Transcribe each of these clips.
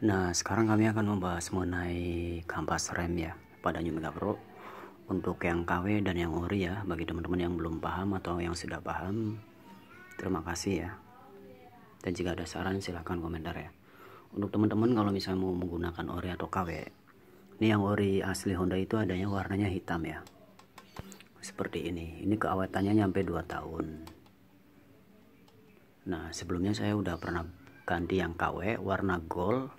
Nah, sekarang kami akan membahas mengenai kampas rem ya pada New Mega Pro. Untuk yang KW dan yang ori ya, bagi teman-teman yang belum paham atau yang sudah paham, terima kasih ya. Dan jika ada saran silahkan komentar ya. Untuk teman-teman kalau misalnya mau menggunakan ori atau KW, ini yang ori asli Honda itu adanya warnanya hitam ya. Seperti ini, ini keawetannya nyampe 2 tahun. Nah, sebelumnya saya udah pernah ganti yang KW warna gold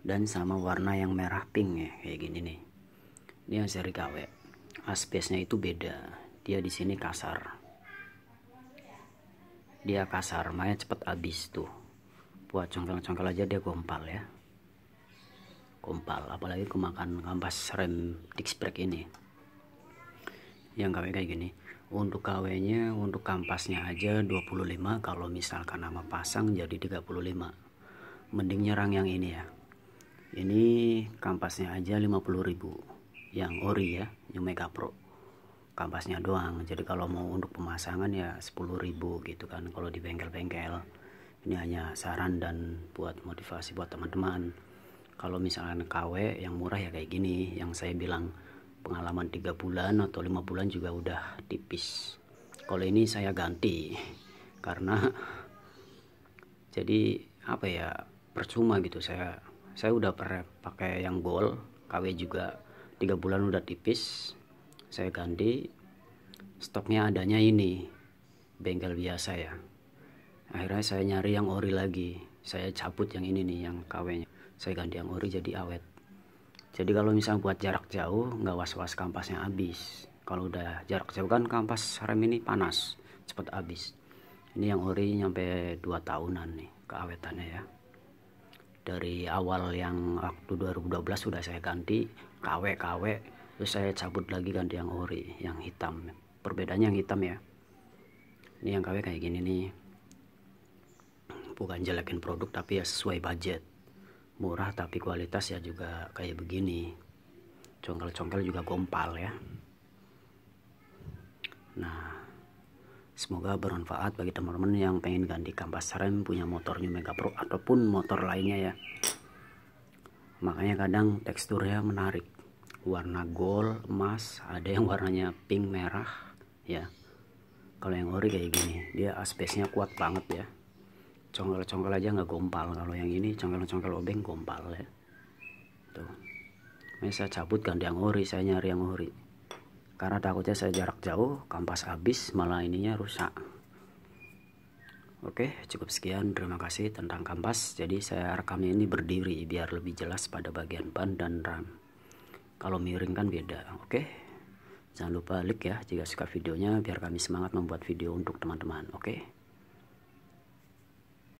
dan sama warna yang merah pink ya kayak gini nih ini yang seri KW aspesnya itu beda dia di sini kasar dia kasar makanya cepet habis tuh buat congkel-congkel aja dia gompal ya gompal apalagi kemakan kampas rem dixprek ini yang KW kayak gini untuk KW nya untuk kampasnya aja 25 kalau misalkan nama pasang jadi 35 mending nyerang yang ini ya ini kampasnya aja 50000 yang ori ya yang Mega Pro kampasnya doang jadi kalau mau untuk pemasangan ya 10.000 gitu kan kalau di bengkel-bengkel ini hanya saran dan buat motivasi buat teman-teman kalau misalnya KW yang murah ya kayak gini yang saya bilang pengalaman 3 bulan atau 5 bulan juga udah tipis kalau ini saya ganti karena jadi apa ya percuma gitu saya saya udah pernah pakai yang gold KW juga tiga bulan udah tipis saya ganti stoknya adanya ini bengkel biasa ya akhirnya saya nyari yang ori lagi saya cabut yang ini nih yang KW nya saya ganti yang ori jadi awet jadi kalau misalnya buat jarak jauh nggak was-was kampasnya habis kalau udah jarak jauh kan kampas rem ini panas cepat habis ini yang ori nyampe 2 tahunan nih keawetannya ya dari awal yang waktu 2012 sudah saya ganti KW KW terus saya cabut lagi ganti yang ori yang hitam perbedaannya yang hitam ya ini yang KW kayak gini nih bukan jelekin produk tapi ya sesuai budget murah tapi kualitas ya juga kayak begini congkel-congkel juga gompal ya nah Semoga bermanfaat bagi teman-teman yang pengen ganti kampas rem punya motor Mega Pro ataupun motor lainnya ya. Makanya kadang teksturnya menarik. Warna gold, emas, ada yang warnanya pink merah ya. Kalau yang ori kayak gini, dia aspesnya kuat banget ya. Congkel-congkel aja nggak gompal. Kalau yang ini congkel-congkel obeng gompal ya. Tuh. Ini saya cabut ganti yang ori, saya nyari yang ori karena takutnya saya jarak jauh kampas habis malah ininya rusak Oke cukup sekian terima kasih tentang kampas jadi saya rekam ini berdiri biar lebih jelas pada bagian ban dan ram kalau miring kan beda oke jangan lupa like ya jika suka videonya biar kami semangat membuat video untuk teman-teman oke